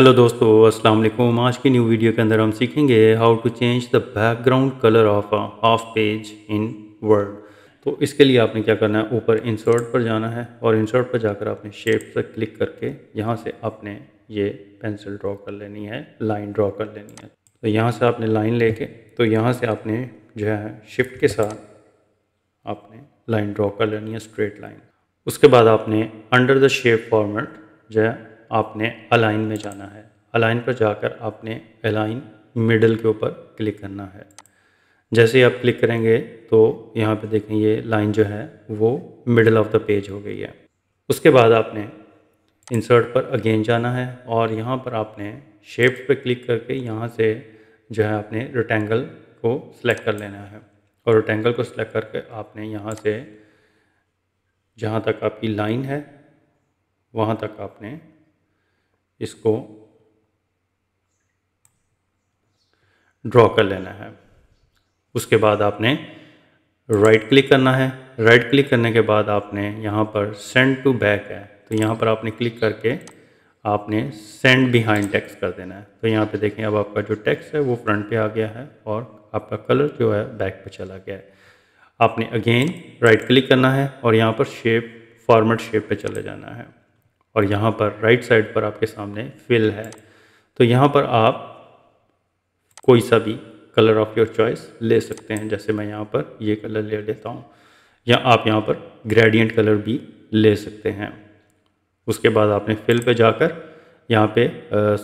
hello दोस्तों अस्सलाम वालेकुम आज की न्यू वीडियो के अंदर हम सीखेंगे how to change the background colour of a half page in Word तो इसके लिए आपने क्या करना है ऊपर इंसर्ट पर जाना है और इंसर्ट पर जाकर आपने शेप पर क्लिक करके यहाँ से आपने ये पेंसिल ड्रॉ कर लेनी है लाइन ड्रॉ कर लेनी है तो यहाँ से आपने लाइन के तो यहाँ से आपने जो है शिफ्ट के साथ आपने लाइन ड्रॉ कर लेनी है स्ट्रेट लाइन उसके बाद आपने अंडर द शेप फॉर्मेट जो है आपने अलाइन में जाना है अलाइन पर जाकर आपने अलाइन मिडल के ऊपर क्लिक करना है जैसे ही आप क्लिक करेंगे तो यहाँ पे देखें ये लाइन जो है वो मिडल ऑफ द पेज हो गई है उसके बाद आपने इंसर्ट पर अगेन जाना है और यहाँ पर आपने शेप पे क्लिक करके यहाँ से जो है आपने रोटेंगल को सिलेक्ट कर लेना है और रोटेंगल को सिलेक्ट करके आपने यहाँ से जहाँ तक आपकी लाइन है वहाँ तक आपने इसको ड्रॉ कर लेना है उसके बाद आपने राइट क्लिक करना है राइट क्लिक करने के बाद आपने यहाँ पर सेंड टू बैक है तो यहाँ पर आपने क्लिक करके आपने सेंड बिहाइंड टेक्स्ट कर देना है तो यहाँ पे देखें अब आपका जो टेक्स्ट है वो फ्रंट पे आ गया है और आपका कलर जो है बैक पे चला गया है आपने अगेन राइट क्लिक करना है और यहाँ पर शेप फॉर्मेट शेप पे चले जाना है और यहाँ पर राइट साइड पर आपके सामने फिल है तो यहाँ पर आप कोई सा भी कलर ऑफ योर चॉइस ले सकते हैं जैसे मैं यहाँ पर ये कलर ले लेता हूँ या आप यहाँ पर ग्रेडियंट कलर भी ले सकते हैं उसके बाद आपने फिल पे जाकर यहाँ पे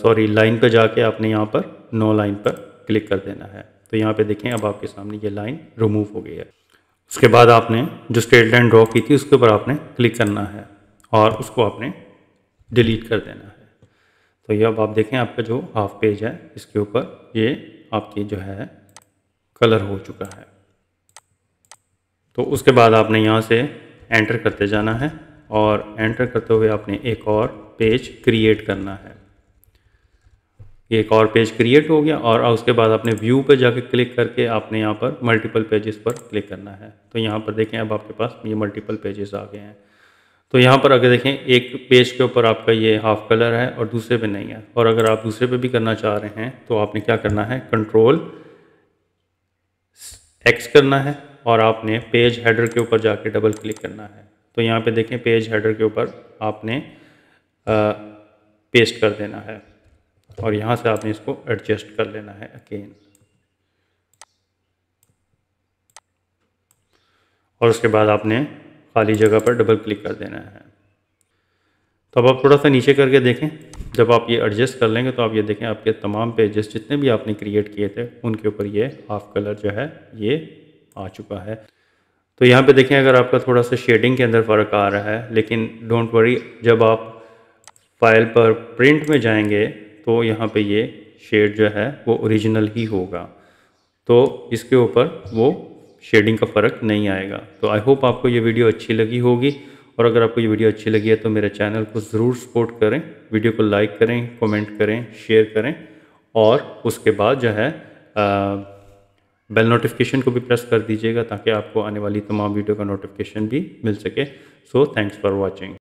सॉरी लाइन पे जाके आपने यहाँ पर नो लाइन पर क्लिक कर देना है तो यहाँ पे देखें अब आपके सामने ये लाइन रिमूव हो गई है उसके बाद आपने जो स्ट्रेट लाइन ड्रॉ की थी उसके ऊपर आपने क्लिक करना है और उसको आपने डिलीट कर देना है तो ये अब आप देखें आपका जो हाफ पेज है इसके ऊपर ये आपकी जो है कलर हो चुका है तो उसके बाद आपने यहाँ से एंटर करते जाना है और एंटर करते हुए आपने एक और पेज क्रिएट करना है एक और पेज क्रिएट हो गया और उसके बाद आपने व्यू पर जाके क्लिक करके आपने यहाँ पर मल्टीपल पेजेस पर क्लिक करना है तो यहाँ पर देखें अब आपके पास ये मल्टीपल पेजेस आ गए हैं तो यहाँ पर अगर देखें एक पेज के ऊपर आपका ये हाफ कलर है और दूसरे पे नहीं है और अगर आप दूसरे पे भी करना चाह रहे हैं तो आपने क्या करना है कंट्रोल एक्स करना है और आपने पेज हेडर के ऊपर जाके डबल क्लिक करना है तो यहाँ पे देखें पेज हेडर के ऊपर आपने आ, पेस्ट कर देना है और यहाँ से आपने इसको एडजस्ट कर लेना है अगेन और उसके बाद आपने खाली जगह पर डबल क्लिक कर देना है तो अब आप थोड़ा सा नीचे करके देखें जब आप ये एडजस्ट कर लेंगे तो आप ये देखें आपके तमाम पेजेस जितने भी आपने क्रिएट किए थे उनके ऊपर ये हाफ कलर जो है ये आ चुका है तो यहाँ पे देखें अगर आपका थोड़ा सा शेडिंग के अंदर फ़र्क आ रहा है लेकिन डोंट वरी जब आप फाइल पर प्रिंट में जाएंगे तो यहाँ पे ये शेड जो है वो ओरिजिनल ही होगा तो इसके ऊपर वो शेडिंग का फ़र्क नहीं आएगा तो आई होप आपको ये वीडियो अच्छी लगी होगी और अगर आपको ये वीडियो अच्छी लगी है तो मेरे चैनल को ज़रूर सपोर्ट करें वीडियो को लाइक करें कमेंट करें शेयर करें और उसके बाद जो है बेल नोटिफिकेशन को भी प्रेस कर दीजिएगा ताकि आपको आने वाली तमाम वीडियो का नोटिफिकेशन भी मिल सके सो थैंक्स फॉर वॉचिंग